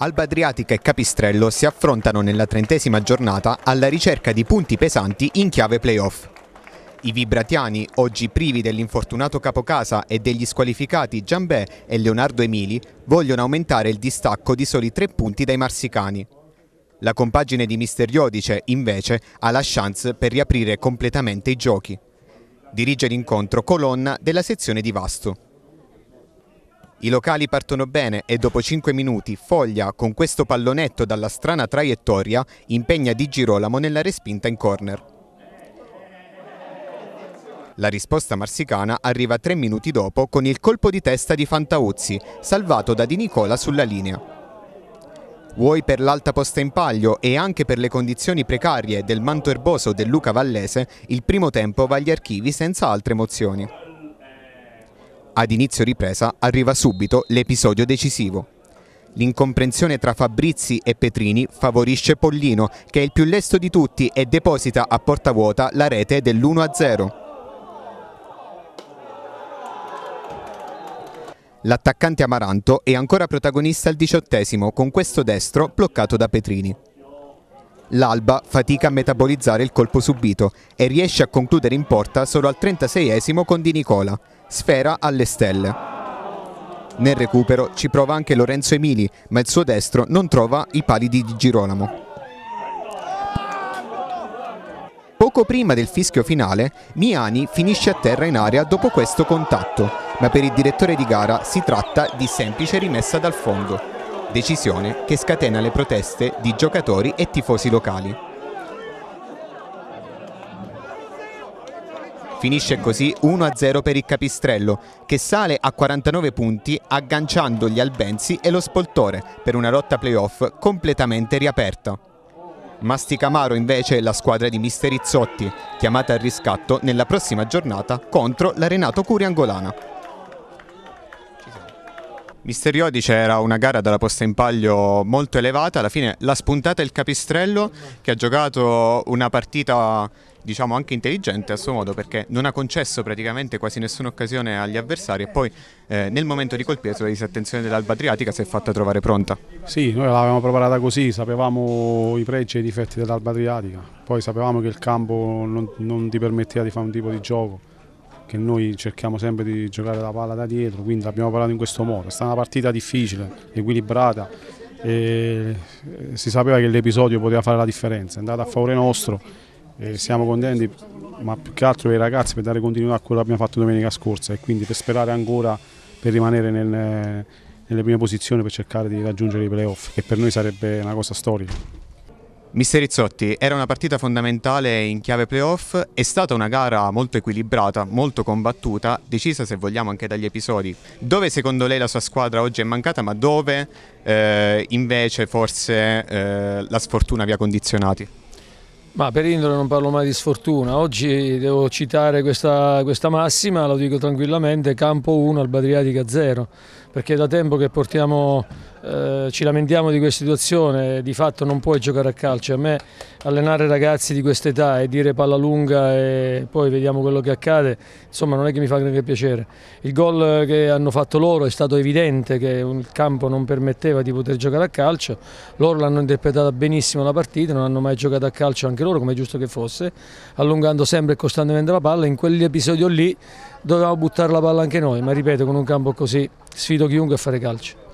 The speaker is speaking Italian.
Alba Adriatica e Capistrello si affrontano nella trentesima giornata alla ricerca di punti pesanti in chiave playoff. I vibratiani, oggi privi dell'infortunato capocasa e degli squalificati Giambè e Leonardo Emili, vogliono aumentare il distacco di soli tre punti dai marsicani. La compagine di Mister Iodice, invece, ha la chance per riaprire completamente i giochi. Dirige l'incontro colonna della sezione di Vasto. I locali partono bene e dopo 5 minuti Foglia, con questo pallonetto dalla strana traiettoria, impegna Di Girolamo nella respinta in corner. La risposta marsicana arriva 3 minuti dopo con il colpo di testa di Fantauzzi, salvato da Di Nicola sulla linea. Vuoi per l'alta posta in paglio e anche per le condizioni precarie del manto erboso del Luca Vallese, il primo tempo va agli archivi senza altre emozioni. Ad inizio ripresa arriva subito l'episodio decisivo. L'incomprensione tra Fabrizi e Petrini favorisce Pollino, che è il più lesto di tutti e deposita a porta vuota la rete dell'1-0. L'attaccante Amaranto è ancora protagonista al diciottesimo con questo destro bloccato da Petrini. L'Alba fatica a metabolizzare il colpo subito e riesce a concludere in porta solo al 36esimo con Di Nicola, sfera alle stelle. Nel recupero ci prova anche Lorenzo Emili, ma il suo destro non trova i palidi di Girolamo. Poco prima del fischio finale, Miani finisce a terra in aria dopo questo contatto, ma per il direttore di gara si tratta di semplice rimessa dal fondo, decisione che scatena le proteste di giocatori e tifosi locali. Finisce così 1-0 per il Capistrello, che sale a 49 punti agganciando gli Albenzi e lo Spoltore per una rotta playoff completamente riaperta. Masticamaro invece è la squadra di Misterizzotti, chiamata al riscatto nella prossima giornata contro l'Arenato Curiangolana. Misteriodice c'era una gara dalla posta in paglio molto elevata, alla fine l'ha spuntata il Capistrello che ha giocato una partita diciamo anche intelligente a suo modo perché non ha concesso praticamente quasi nessuna occasione agli avversari e poi eh, nel momento di colpire sulla disattenzione dell'Alba Adriatica si è fatta trovare pronta. Sì, noi l'avevamo preparata così, sapevamo i pregi e i difetti dell'Alba Adriatica, poi sapevamo che il campo non, non ti permetteva di fare un tipo di gioco che noi cerchiamo sempre di giocare la palla da dietro, quindi abbiamo parlato in questo modo. È stata una partita difficile, equilibrata, si sapeva che l'episodio poteva fare la differenza, è andata a favore nostro e siamo contenti, ma più che altro per i ragazzi, per dare continuità a quello che abbiamo fatto domenica scorsa e quindi per sperare ancora per rimanere nel, nelle prime posizioni per cercare di raggiungere i playoff, che per noi sarebbe una cosa storica. Mister Rizzotti, era una partita fondamentale in chiave playoff, è stata una gara molto equilibrata, molto combattuta, decisa se vogliamo anche dagli episodi. Dove secondo lei la sua squadra oggi è mancata, ma dove eh, invece forse eh, la sfortuna vi ha condizionati? Ma per Indole non parlo mai di sfortuna, oggi devo citare questa, questa massima, lo dico tranquillamente, campo 1, al Badriatica 0, perché è da tempo che portiamo eh, ci lamentiamo di questa situazione, di fatto non puoi giocare a calcio, a me allenare ragazzi di questa età e dire palla lunga e poi vediamo quello che accade, insomma non è che mi fa grande piacere. Il gol che hanno fatto loro è stato evidente che il campo non permetteva di poter giocare a calcio, loro l'hanno interpretata benissimo la partita, non hanno mai giocato a calcio anche loro come è giusto che fosse, allungando sempre e costantemente la palla, in quell'episodio lì dovevamo buttare la palla anche noi, ma ripeto con un campo così sfido chiunque a fare calcio.